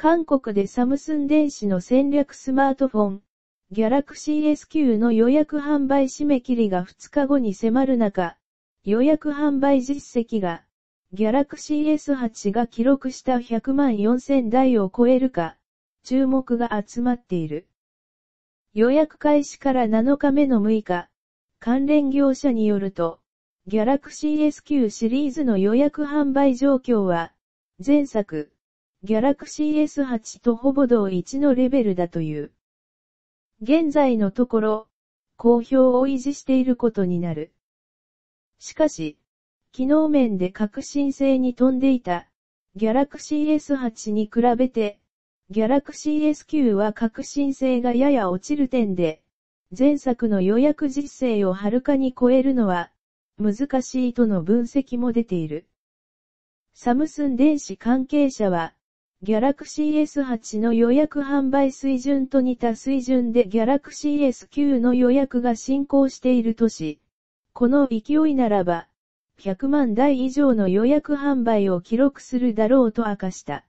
韓国でサムスン電子の戦略スマートフォン、ギャラクシー S9 の予約販売締め切りが2日後に迫る中、予約販売実績が、ギャラクシー S8 が記録した100万4000台を超えるか、注目が集まっている。予約開始から7日目の6日、関連業者によると、ギャラクシー S9 シリーズの予約販売状況は、前作、ギャラクシー S8 とほぼ同一のレベルだという。現在のところ、好評を維持していることになる。しかし、機能面で革新性に富んでいた、ギャラクシー S8 に比べて、ギャラクシー S9 は革新性がやや落ちる点で、前作の予約実勢をはるかに超えるのは、難しいとの分析も出ている。サムスン電子関係者は、ギャラクシー S8 の予約販売水準と似た水準でギャラクシー S9 の予約が進行しているとし、この勢いならば、100万台以上の予約販売を記録するだろうと明かした。